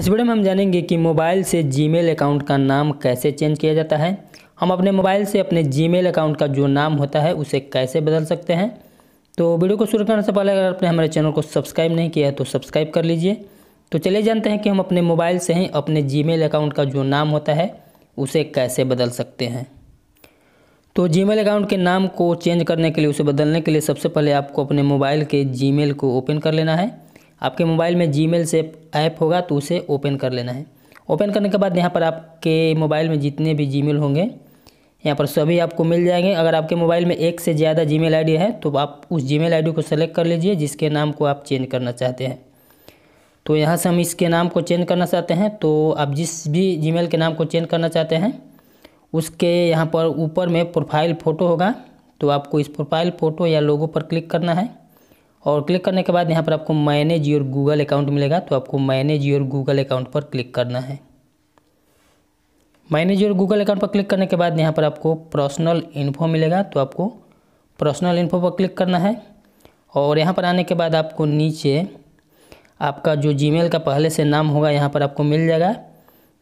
इस वीडियो में हम जानेंगे कि मोबाइल से जीमेल अकाउंट का नाम कैसे चेंज किया जाता है हम अपने मोबाइल से अपने जीमेल अकाउंट का जो नाम होता है उसे कैसे बदल सकते हैं तो वीडियो को शुरू करने से पहले अगर आपने हमारे चैनल को सब्सक्राइब नहीं किया है तो सब्सक्राइब कर लीजिए तो चलिए जानते हैं कि हम अपने मोबाइल से ही अपने जी अकाउंट का जो नाम होता है उसे कैसे बदल सकते हैं तो जी अकाउंट के नाम को चेंज करने के लिए उसे बदलने के लिए सबसे पहले आपको अपने मोबाइल के जी को ओपन कर लेना है आपके मोबाइल में जी से ऐप होगा तो उसे ओपन कर लेना है ओपन करने के बाद यहाँ पर आपके मोबाइल में जितने भी जी होंगे यहाँ पर सभी आपको मिल जाएंगे अगर आपके मोबाइल में एक से ज़्यादा जी मेल है तो आप उस जी मेल को सेलेक्ट कर लीजिए जिसके नाम को आप चेंज करना चाहते हैं तो यहाँ से हम इसके नाम को चेंज करना चाहते हैं तो आप जिस भी जी के नाम को चेंज करना चाहते हैं उसके यहाँ पर ऊपर में प्रोफाइल फ़ोटो होगा तो आपको इस प्रोफाइल फ़ोटो या लोगो पर क्लिक करना है और क्लिक करने के बाद यहाँ पर आपको मैनेज योर गूगल अकाउंट मिलेगा तो आपको मैनेज योर गूगल अकाउंट पर क्लिक करना है मैनेज योर गूगल अकाउंट पर क्लिक करने के बाद यहाँ पर आपको पर्सनल इन्फो मिलेगा तो आपको पर्सनल इन्फो पर क्लिक करना है और यहाँ पर आने के बाद आपको नीचे आपका जो जीमेल का पहले से नाम होगा यहाँ पर आपको मिल जाएगा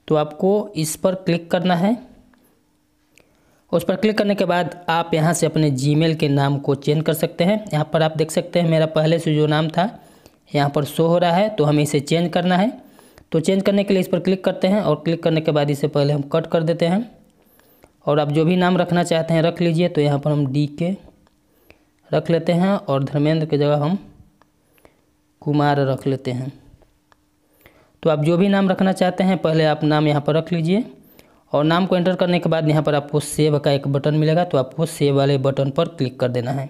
तो आपको इस पर क्लिक करना है उस पर क्लिक करने के बाद आप यहाँ से अपने जीमेल के नाम को चेंज कर सकते हैं यहाँ पर आप देख सकते हैं मेरा पहले से जो नाम था यहाँ पर शो हो रहा है तो हमें इसे चेंज करना है तो चेंज करने के लिए इस पर क्लिक करते हैं और क्लिक करने के बाद इसे पहले हम कट कर देते हैं और आप जो भी नाम रखना चाहते हैं रख लीजिए तो यहाँ पर हम डी के रख लेते हैं और धर्मेंद्र की जगह हम कुमार रख लेते हैं तो आप जो भी नाम रखना चाहते हैं पहले आप नाम यहाँ पर रख लीजिए और नाम को एंटर करने के बाद यहाँ पर आपको सेव का एक बटन मिलेगा तो आपको सेव वाले बटन पर क्लिक कर देना है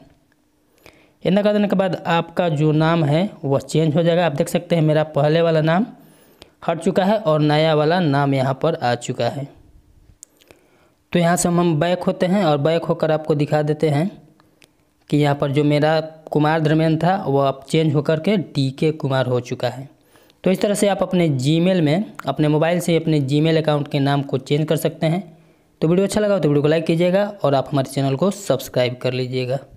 इतना कर देने के बाद आपका जो नाम है वह चेंज हो जाएगा आप देख सकते हैं मेरा पहले वाला नाम हट चुका है और नया वाला नाम यहाँ पर आ चुका है तो यहाँ से हम बैक होते हैं और बैक होकर आपको दिखा देते हैं कि यहाँ पर जो मेरा कुमार धर्मेंद्र था वह अब चेंज होकर के डी के कुमार हो चुका है तो इस तरह से आप अपने जीमेल में अपने मोबाइल से अपने जीमेल अकाउंट के नाम को चेंज कर सकते हैं तो वीडियो अच्छा लगा तो वीडियो को लाइक कीजिएगा और आप हमारे चैनल को सब्सक्राइब कर लीजिएगा